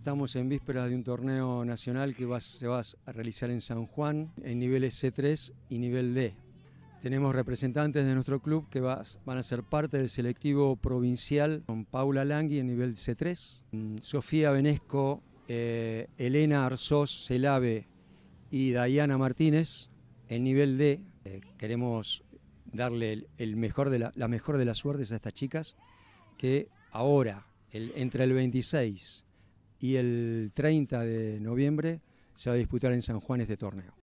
Estamos en vísperas de un torneo nacional que se va a realizar en San Juan en niveles C3 y nivel D. Tenemos representantes de nuestro club que van a ser parte del selectivo provincial con Paula Langui en nivel C3, mm, Sofía Benesco, eh, Elena Arzós Celave y Dayana Martínez en nivel D. Eh, queremos darle el, mejor de la, mejor de las suertes a estas chicas que ahora, el, entre el 26 y el 30 de noviembre se va a disputar en San Juan este torneo.